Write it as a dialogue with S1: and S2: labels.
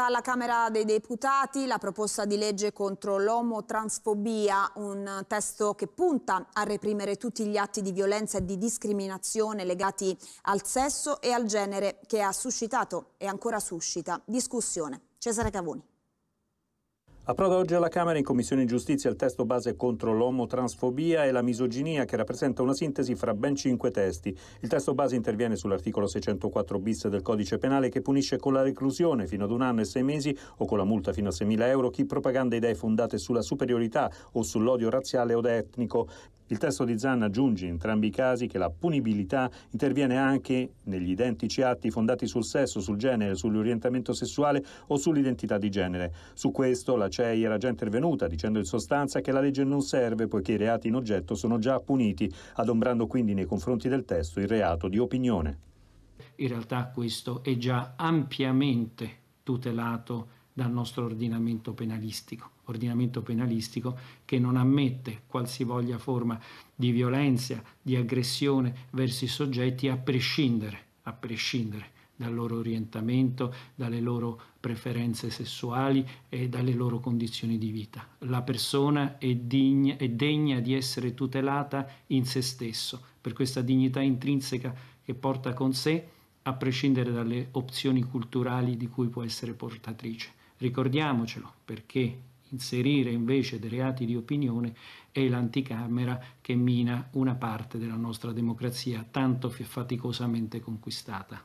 S1: alla Camera dei Deputati la proposta di legge contro l'omotransfobia, un testo che punta a reprimere tutti gli atti di violenza e di discriminazione legati al sesso e al genere che ha suscitato e ancora suscita discussione. Cesare Cavoni.
S2: Approda oggi alla Camera in Commissione Giustizia il testo base contro l'omotransfobia e la misoginia che rappresenta una sintesi fra ben cinque testi. Il testo base interviene sull'articolo 604 bis del codice penale che punisce con la reclusione fino ad un anno e sei mesi o con la multa fino a 6.000 euro chi propaganda idee fondate sulla superiorità o sull'odio razziale o etnico. Il testo di Zanna aggiunge in entrambi i casi che la punibilità interviene anche negli identici atti fondati sul sesso, sul genere, sull'orientamento sessuale o sull'identità di genere. Su questo la CEI era già intervenuta dicendo in sostanza che la legge non serve poiché i reati in oggetto sono già puniti, adombrando quindi nei confronti del testo il reato di opinione.
S3: In realtà questo è già ampiamente tutelato dal nostro ordinamento penalistico, ordinamento penalistico che non ammette qualsivoglia forma di violenza, di aggressione verso i soggetti a prescindere, a prescindere dal loro orientamento, dalle loro preferenze sessuali e dalle loro condizioni di vita. La persona è, digna, è degna di essere tutelata in se stesso, per questa dignità intrinseca che porta con sé a prescindere dalle opzioni culturali di cui può essere portatrice. Ricordiamocelo perché inserire invece dei reati di opinione è l'anticamera che mina una parte della nostra democrazia tanto faticosamente conquistata.